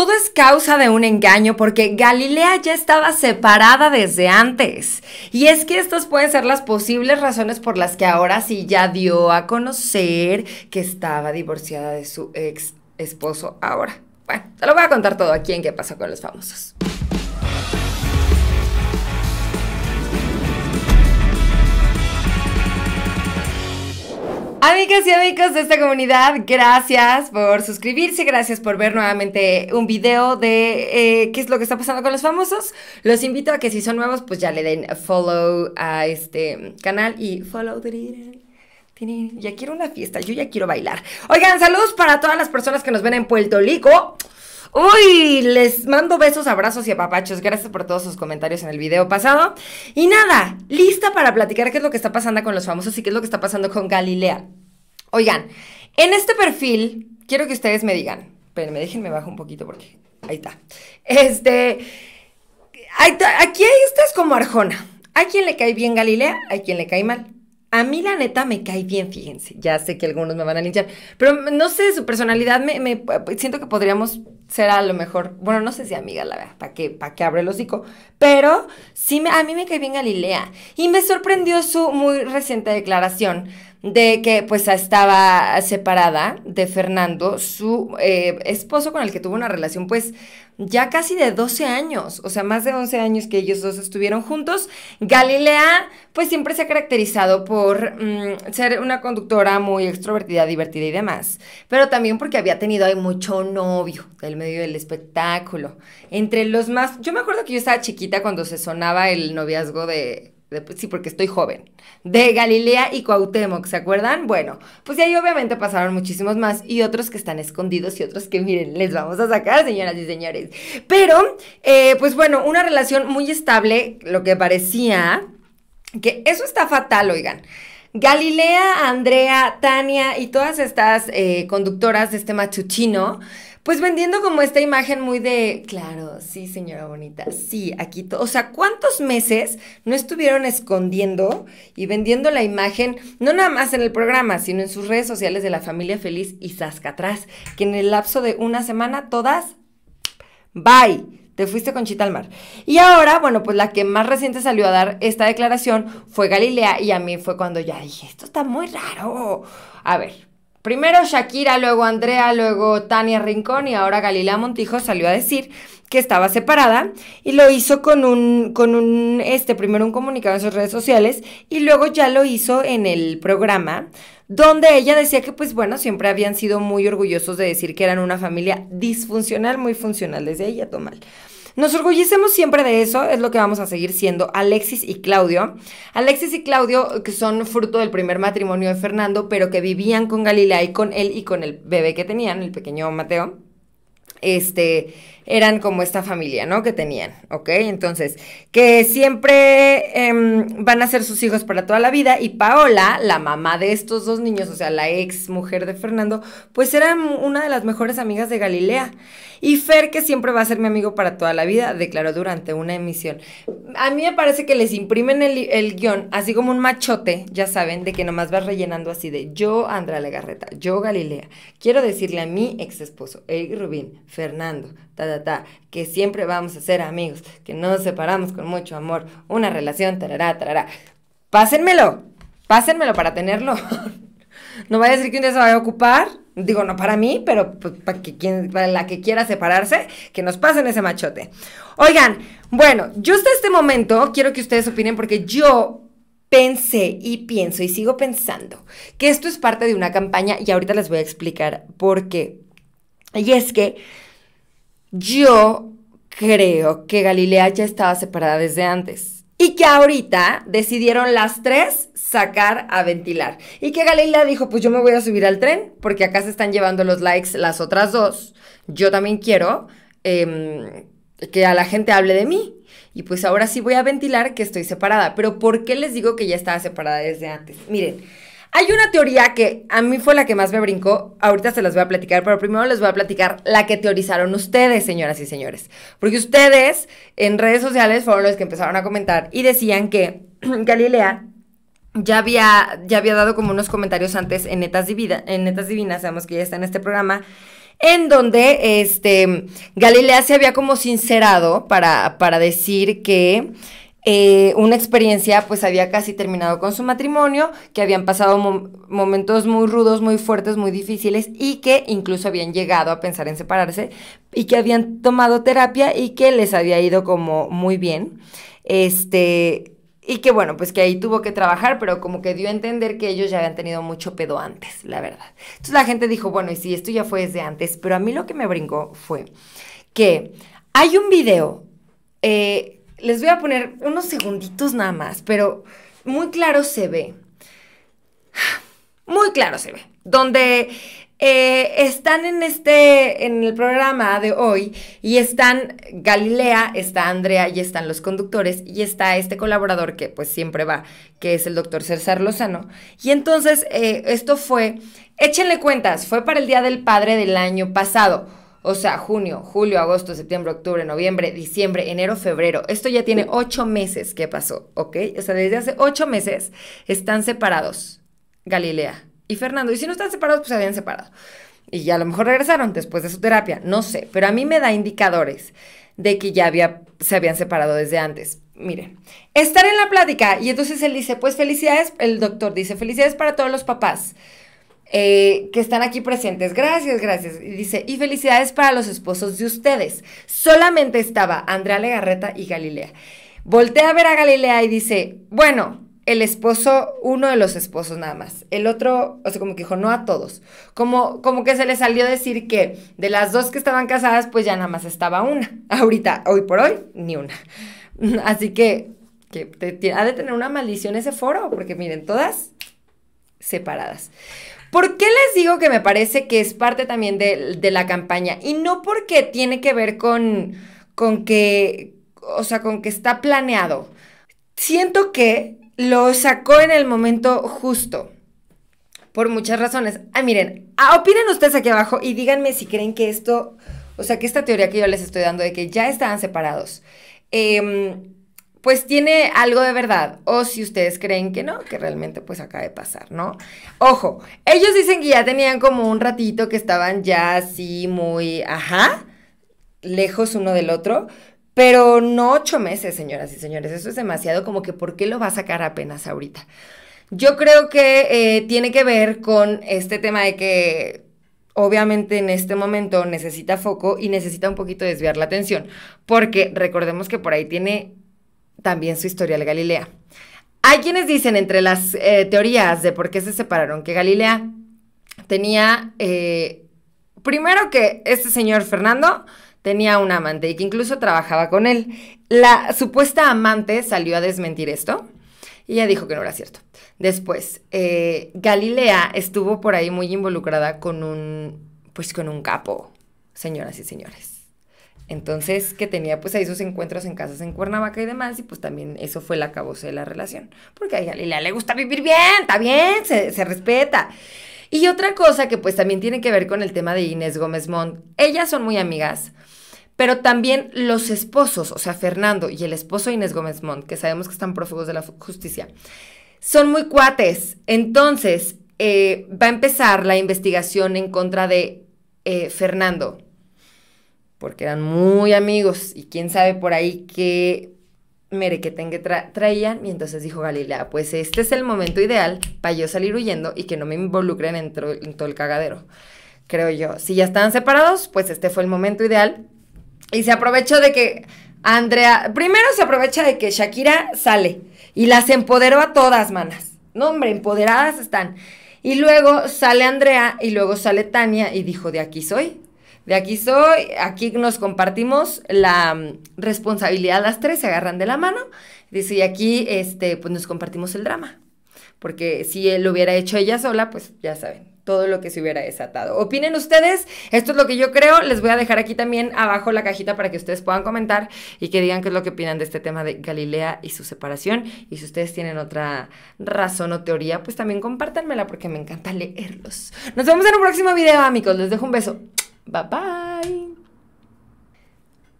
Todo es causa de un engaño porque Galilea ya estaba separada desde antes. Y es que estas pueden ser las posibles razones por las que ahora sí ya dio a conocer que estaba divorciada de su ex esposo ahora. Bueno, te lo voy a contar todo aquí en qué pasó con los famosos. Amigas y amigos de esta comunidad, gracias por suscribirse, gracias por ver nuevamente un video de eh, qué es lo que está pasando con los famosos. Los invito a que si son nuevos, pues ya le den follow a este canal y follow Ya quiero una fiesta, yo ya quiero bailar. Oigan, saludos para todas las personas que nos ven en Puerto Rico. Uy, les mando besos, abrazos y apapachos. Gracias por todos sus comentarios en el video pasado. Y nada, lista para platicar qué es lo que está pasando con los famosos y qué es lo que está pasando con Galilea. Oigan, en este perfil, quiero que ustedes me digan, pero me dejen, me bajo un poquito porque ahí está. Este, aquí estás como Arjona. Hay quien le cae bien Galilea, hay quien le cae mal. A mí la neta me cae bien, fíjense. Ya sé que algunos me van a linchar, pero no sé, su personalidad me siento que podríamos será lo mejor, bueno, no sé si amiga, la verdad, para que, para abre el hocico, pero sí me, a mí me cae bien Galilea y me sorprendió su muy reciente declaración de que pues estaba separada de Fernando, su eh, esposo con el que tuvo una relación pues ya casi de 12 años, o sea, más de 11 años que ellos dos estuvieron juntos. Galilea, pues siempre se ha caracterizado por mm, ser una conductora muy extrovertida, divertida y demás, pero también porque había tenido ahí mucho novio del medio del espectáculo. Entre los más, yo me acuerdo que yo estaba chiquita cuando se sonaba el noviazgo de pues, sí, porque estoy joven, de Galilea y Cuauhtémoc, ¿se acuerdan? Bueno, pues ahí obviamente pasaron muchísimos más y otros que están escondidos y otros que, miren, les vamos a sacar, señoras y señores. Pero, eh, pues bueno, una relación muy estable, lo que parecía, que eso está fatal, oigan. Galilea, Andrea, Tania y todas estas eh, conductoras de este machuchino, pues vendiendo como esta imagen muy de, claro, sí, señora bonita, sí, aquí, o sea, ¿cuántos meses no estuvieron escondiendo y vendiendo la imagen, no nada más en el programa, sino en sus redes sociales de la familia feliz y atrás que en el lapso de una semana todas, bye. Te fuiste con Chita al mar. Y ahora, bueno, pues la que más reciente salió a dar esta declaración fue Galilea y a mí fue cuando ya dije, esto está muy raro. A ver, Primero Shakira, luego Andrea, luego Tania Rincón y ahora Galilea Montijo salió a decir que estaba separada y lo hizo con un, con un, este, primero un comunicado en sus redes sociales y luego ya lo hizo en el programa donde ella decía que pues bueno, siempre habían sido muy orgullosos de decir que eran una familia disfuncional, muy funcional, desde ella, tomal. Nos orgullecemos siempre de eso, es lo que vamos a seguir siendo Alexis y Claudio. Alexis y Claudio, que son fruto del primer matrimonio de Fernando, pero que vivían con Galilea y con él y con el bebé que tenían, el pequeño Mateo este, eran como esta familia, ¿no? Que tenían, ¿ok? Entonces, que siempre em, van a ser sus hijos para toda la vida y Paola, la mamá de estos dos niños, o sea, la ex mujer de Fernando, pues era una de las mejores amigas de Galilea. Y Fer, que siempre va a ser mi amigo para toda la vida, declaró durante una emisión. A mí me parece que les imprimen el, guión, así como un machote, ya saben, de que nomás vas rellenando así de yo, Andra Legarreta, yo, Galilea. Quiero decirle a mi ex esposo, Eric Rubín, Fernando, ta, ta, ta, que siempre vamos a ser amigos, que nos separamos con mucho amor, una relación, tarará, tarará. Pásenmelo, pásenmelo para tenerlo. no voy a decir que un día se vaya a ocupar, digo, no para mí, pero pues, para, que quien, para la que quiera separarse, que nos pasen ese machote. Oigan, bueno, yo hasta este momento quiero que ustedes opinen porque yo pensé y pienso y sigo pensando que esto es parte de una campaña y ahorita les voy a explicar por qué. Y es que yo creo que Galilea ya estaba separada desde antes. Y que ahorita decidieron las tres sacar a ventilar. Y que Galilea dijo, pues yo me voy a subir al tren, porque acá se están llevando los likes las otras dos. Yo también quiero em, que a la gente hable de mí. Y pues ahora sí voy a ventilar que estoy separada. Pero ¿por qué les digo que ya estaba separada desde antes? Miren, hay una teoría que a mí fue la que más me brincó. Ahorita se las voy a platicar, pero primero les voy a platicar la que teorizaron ustedes, señoras y señores. Porque ustedes en redes sociales fueron los que empezaron a comentar y decían que Galilea ya había, ya había dado como unos comentarios antes en Netas, en Netas Divinas, sabemos que ya está en este programa, en donde este, Galilea se había como sincerado para, para decir que eh, una experiencia, pues había casi terminado con su matrimonio, que habían pasado momentos muy rudos, muy fuertes, muy difíciles y que incluso habían llegado a pensar en separarse y que habían tomado terapia y que les había ido como muy bien. Este, y que bueno, pues que ahí tuvo que trabajar, pero como que dio a entender que ellos ya habían tenido mucho pedo antes, la verdad. Entonces la gente dijo, bueno, y si esto ya fue desde antes, pero a mí lo que me brincó fue que hay un video eh, les voy a poner unos segunditos nada más, pero muy claro se ve. Muy claro se ve. Donde eh, están en este, en el programa de hoy, y están Galilea, está Andrea, y están los conductores, y está este colaborador que pues siempre va, que es el doctor César Lozano. Y entonces, eh, esto fue, échenle cuentas, fue para el Día del Padre del año pasado. O sea, junio, julio, agosto, septiembre, octubre, noviembre, diciembre, enero, febrero. Esto ya tiene ocho meses que pasó, ¿ok? O sea, desde hace ocho meses están separados Galilea y Fernando. Y si no están separados, pues se habían separado. Y ya a lo mejor regresaron después de su terapia, no sé. Pero a mí me da indicadores de que ya había, se habían separado desde antes. Miren, estar en la plática. Y entonces él dice, pues felicidades, el doctor dice, felicidades para todos los papás. Eh, que están aquí presentes. Gracias, gracias. Y dice, y felicidades para los esposos de ustedes. Solamente estaba Andrea Legarreta y Galilea. Voltea a ver a Galilea y dice, bueno, el esposo, uno de los esposos nada más. El otro, o sea, como que dijo, no a todos. Como, como que se le salió decir que de las dos que estaban casadas, pues ya nada más estaba una. Ahorita, hoy por hoy, ni una. Así que, que ha de tener una maldición ese foro, porque miren, todas separadas. ¿Por qué les digo que me parece que es parte también de, la campaña? Y no porque tiene que ver con, con que, o sea, con que está planeado. Siento que lo sacó en el momento justo. Por muchas razones. Ah, miren, ah, opinen ustedes aquí abajo y díganme si creen que esto, o sea, que esta teoría que yo les estoy dando de que ya estaban separados, eh, pues tiene algo de verdad, o si ustedes creen que no, que realmente pues acaba de pasar, ¿no? Ojo, ellos dicen que ya tenían como un ratito que estaban ya así muy, ajá, lejos uno del otro, pero no ocho meses, señoras y señores, eso es demasiado como que ¿por qué lo va a sacar apenas ahorita? Yo creo que eh, tiene que ver con este tema de que obviamente en este momento necesita foco y necesita un poquito desviar la atención, porque recordemos que por ahí tiene también su historia Galilea. Hay quienes dicen entre las eh, teorías de por qué se separaron que Galilea tenía, eh, primero que este señor Fernando tenía un amante y que incluso trabajaba con él. La supuesta amante salió a desmentir esto y ella dijo que no era cierto. Después, eh, Galilea estuvo por ahí muy involucrada con un, pues con un capo, señoras y señores. Entonces, que tenía pues ahí sus encuentros en casas en Cuernavaca y demás, y pues también eso fue la causa de la relación. Porque a Lila le gusta vivir bien, está bien, se, respeta. Y otra cosa que pues también tiene que ver con el tema de Inés Gómez Mont, ellas son muy amigas, pero también los esposos, o sea, Fernando y el esposo de Inés Gómez Mont, que sabemos que están prófugos de la justicia, son muy cuates. Entonces, eh, va a empezar la investigación en contra de eh, Fernando porque eran muy amigos y quién sabe por ahí qué merequetengue que traían. Y entonces dijo Galilea, pues este es el momento ideal para yo salir huyendo y que no me involucren en, en todo el cagadero, creo yo. Si ya estaban separados, pues este fue el momento ideal. Y se aprovechó de que Andrea, primero se aprovecha de que Shakira sale y las empoderó a todas, manas. No, hombre, empoderadas están. Y luego sale Andrea y luego sale Tania y dijo, de aquí soy de aquí soy, aquí nos compartimos la mm, responsabilidad, las tres se agarran de la mano, dice, y aquí este, pues nos compartimos el drama, porque si él lo hubiera hecho ella sola, pues ya saben, todo lo que se hubiera desatado. Opinen ustedes, esto es lo que yo creo, les voy a dejar aquí también abajo la cajita para que ustedes puedan comentar y que digan qué es lo que opinan de este tema de Galilea y su separación. Y si ustedes tienen otra razón o teoría, pues también compártanmela porque me encanta leerlos. Nos vemos en un próximo video, amigos. Les dejo un beso. Bye bye.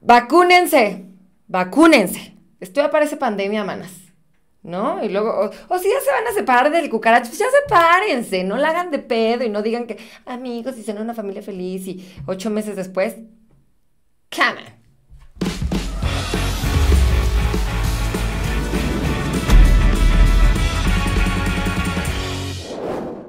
Vacúnense, vacúnense. Esto ya parece pandemia, manas. ¿No? Y luego, o, si ya se van a separar del cucaracho, pues ya sepárense, no la hagan de pedo y no digan que amigos y son una familia feliz y ocho meses después, cama.